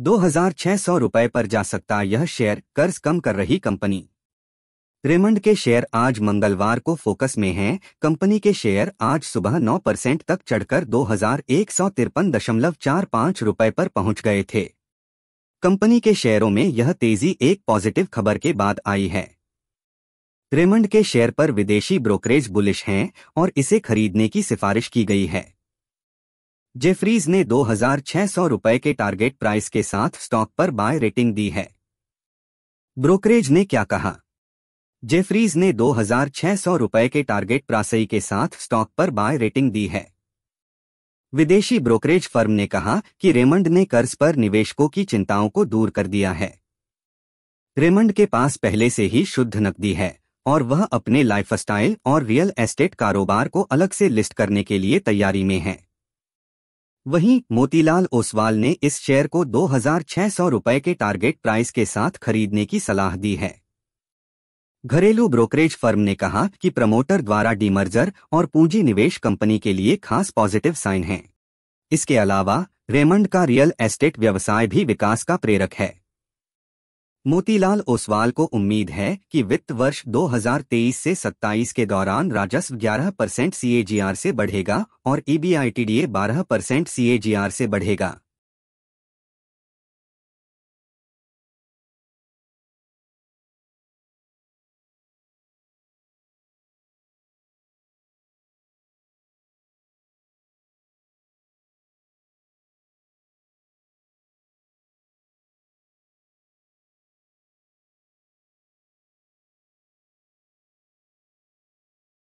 दो हजार छह सौ रुपए पर जा सकता यह शेयर कर्ज कम कर रही कंपनी रेमंड के शेयर आज मंगलवार को फोकस में हैं। कंपनी के शेयर आज सुबह 9 परसेंट तक चढ़कर दो हजार एक सौ तिरपन दशमलव चार पाँच रुपये पर पहुंच गए थे कंपनी के शेयरों में यह तेजी एक पॉजिटिव खबर के बाद आई है रेमंड के शेयर पर विदेशी ब्रोकरेज बुलिश हैं और इसे खरीदने की सिफारिश की गई है जेफरीज ने 2,600 रुपए के टारगेट प्राइस के साथ स्टॉक पर बाय रेटिंग दी है ब्रोकरेज ने क्या कहा जेफरीज ने 2,600 रुपए के टारगेट प्रासई के साथ स्टॉक पर बाय रेटिंग दी है विदेशी ब्रोकरेज फर्म ने कहा कि रेमंड ने कर्ज पर निवेशकों की चिंताओं को दूर कर दिया है रेमंड के पास पहले से ही शुद्ध नकदी है और वह अपने लाइफस्टाइल और रियल एस्टेट कारोबार को अलग से लिस्ट करने के लिए तैयारी में है वहीं मोतीलाल ओसवाल ने इस शेयर को दो हजार सौ रुपये के टारगेट प्राइस के साथ खरीदने की सलाह दी है घरेलू ब्रोकरेज फर्म ने कहा कि प्रमोटर द्वारा डीमर्जर और पूंजी निवेश कंपनी के लिए खास पॉजिटिव साइन है इसके अलावा रेमंड का रियल एस्टेट व्यवसाय भी विकास का प्रेरक है मोतीलाल ओसवाल को उम्मीद है कि वित्त वर्ष 2023 से 27 के दौरान राजस्व 11 परसेंट सी से बढ़ेगा और ईबीआईटीडीए e 12 परसेंट सी से बढ़ेगा